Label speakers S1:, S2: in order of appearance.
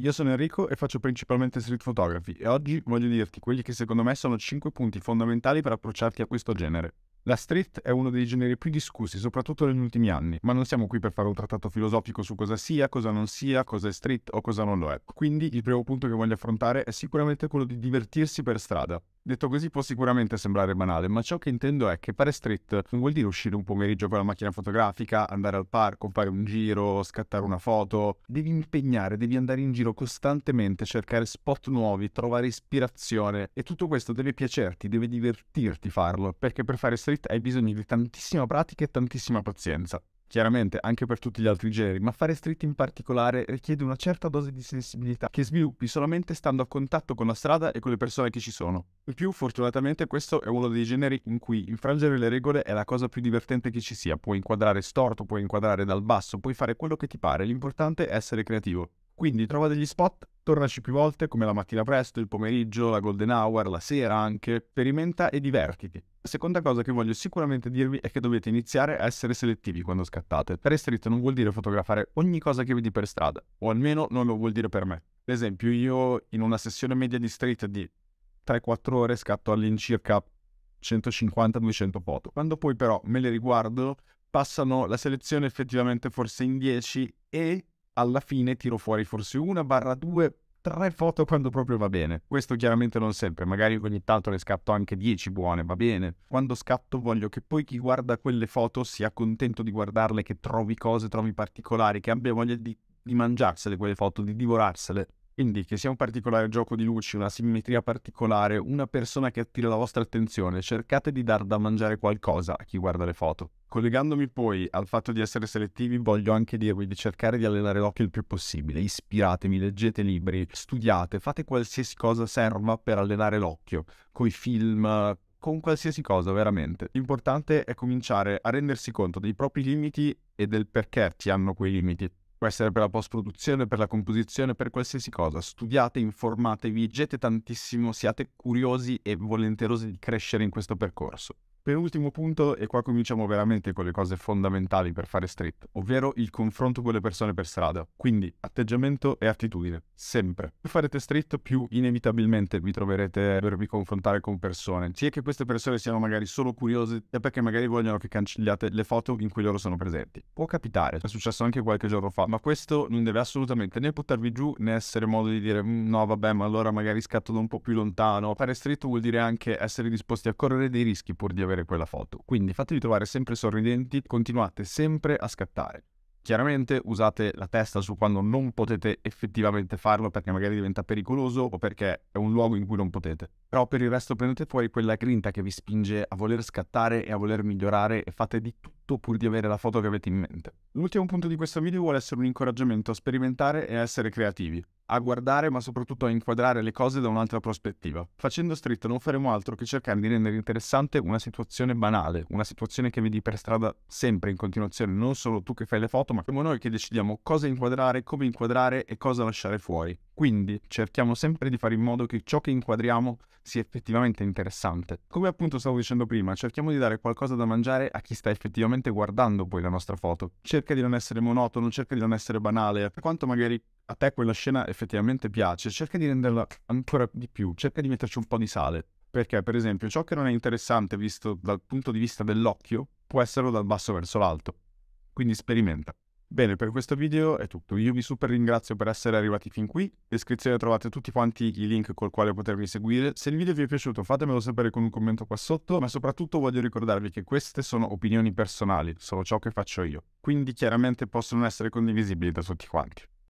S1: Io sono Enrico e faccio principalmente street photography e oggi voglio dirti quelli che secondo me sono 5 punti fondamentali per approcciarti a questo genere. La street è uno dei generi più discussi, soprattutto negli ultimi anni, ma non siamo qui per fare un trattato filosofico su cosa sia, cosa non sia, cosa è street o cosa non lo è. Quindi il primo punto che voglio affrontare è sicuramente quello di divertirsi per strada. Detto così può sicuramente sembrare banale, ma ciò che intendo è che fare street non vuol dire uscire un pomeriggio con la macchina fotografica, andare al parco, fare un giro, scattare una foto. Devi impegnare, devi andare in giro costantemente, cercare spot nuovi, trovare ispirazione e tutto questo deve piacerti, deve divertirti farlo, perché per fare street JavaScript hai bisogno di tantissima pratica e tantissima pazienza. Chiaramente anche per tutti gli altri generi, ma fare street in particolare richiede una certa dose di sensibilità che sviluppi solamente stando a contatto con la strada e con le persone che ci sono. In più, fortunatamente, questo è uno dei generi in cui infrangere le regole è la cosa più divertente che ci sia. Puoi inquadrare storto, puoi inquadrare dal basso, puoi fare quello che ti pare, l'importante è essere creativo. Quindi trova degli spot, tornaci più volte come la mattina presto, il pomeriggio, la golden hour, la sera anche, sperimenta e divertiti. La seconda cosa che voglio sicuramente dirvi è che dovete iniziare a essere selettivi quando scattate. Per Restrict non vuol dire fotografare ogni cosa che vedi per strada, o almeno non lo vuol dire per me. Ad esempio, io in una sessione media di street di 3-4 ore scatto all'incirca 150-200 foto. Quando poi però me le riguardo, passano la selezione effettivamente forse in 10 e alla fine tiro fuori forse una barra due, tre foto quando proprio va bene. Questo chiaramente non sempre, magari ogni tanto ne scatto anche 10 buone, va bene. Quando scatto voglio che poi chi guarda quelle foto sia contento di guardarle, che trovi cose, trovi particolari, che abbia voglia di, di mangiarsele quelle foto, di divorarsele. Quindi che sia un particolare gioco di luci, una simmetria particolare, una persona che attira la vostra attenzione, cercate di dar da mangiare qualcosa a chi guarda le foto. Collegandomi poi al fatto di essere selettivi, voglio anche dirvi di cercare di allenare l'occhio il più possibile. Ispiratemi, leggete libri, studiate, fate qualsiasi cosa serva per allenare l'occhio, coi film, con qualsiasi cosa, veramente. L'importante è cominciare a rendersi conto dei propri limiti e del perché ti hanno quei limiti. Può essere per la post-produzione, per la composizione, per qualsiasi cosa. Studiate, informatevi, leggete tantissimo, siate curiosi e volenterosi di crescere in questo percorso. Penultimo punto, e qua cominciamo veramente con le cose fondamentali per fare street, ovvero il confronto con le persone per strada. Quindi atteggiamento e attitudine, sempre. Più farete street, più inevitabilmente vi troverete a dovervi confrontare con persone, sia che queste persone siano magari solo curiose, sia perché magari vogliono che cancelliate le foto in cui loro sono presenti. Può capitare, è successo anche qualche giorno fa, ma questo non deve assolutamente né buttarvi giù né essere modo di dire mm, no vabbè ma allora magari scatto da un po' più lontano. Fare street vuol dire anche essere disposti a correre dei rischi pur di avere avere quella foto. Quindi fatevi trovare sempre sorridenti, continuate sempre a scattare. Chiaramente usate la testa su quando non potete effettivamente farlo perché magari diventa pericoloso o perché è un luogo in cui non potete. Però per il resto prendete fuori quella grinta che vi spinge a voler scattare e a voler migliorare e fate di tutto pur di avere la foto che avete in mente. L'ultimo punto di questo video vuole essere un incoraggiamento a sperimentare e a essere creativi, a guardare ma soprattutto a inquadrare le cose da un'altra prospettiva. Facendo stritto non faremo altro che cercare di rendere interessante una situazione banale, una situazione che vedi per strada sempre in continuazione, non solo tu che fai le foto, ma siamo noi che decidiamo cosa inquadrare, come inquadrare e cosa lasciare fuori. Quindi cerchiamo sempre di fare in modo che ciò che inquadriamo sia effettivamente interessante. Come appunto stavo dicendo prima, cerchiamo di dare qualcosa da mangiare a chi sta effettivamente guardando poi la nostra foto. Cerchiamo cerca di non essere monotono, cerca di non essere banale, per quanto magari a te quella scena effettivamente piace, cerca di renderla ancora di più, cerca di metterci un po' di sale. Perché, per esempio, ciò che non è interessante visto dal punto di vista dell'occhio può esserlo dal basso verso l'alto. Quindi sperimenta. Bene, per questo video è tutto. Io vi super ringrazio per essere arrivati fin qui. In descrizione trovate tutti quanti i link col quale potermi seguire. Se il video vi è piaciuto fatemelo sapere con un commento qua sotto, ma soprattutto voglio ricordarvi che queste sono opinioni personali, solo ciò che faccio io. Quindi chiaramente possono essere condivisibili da tutti quanti.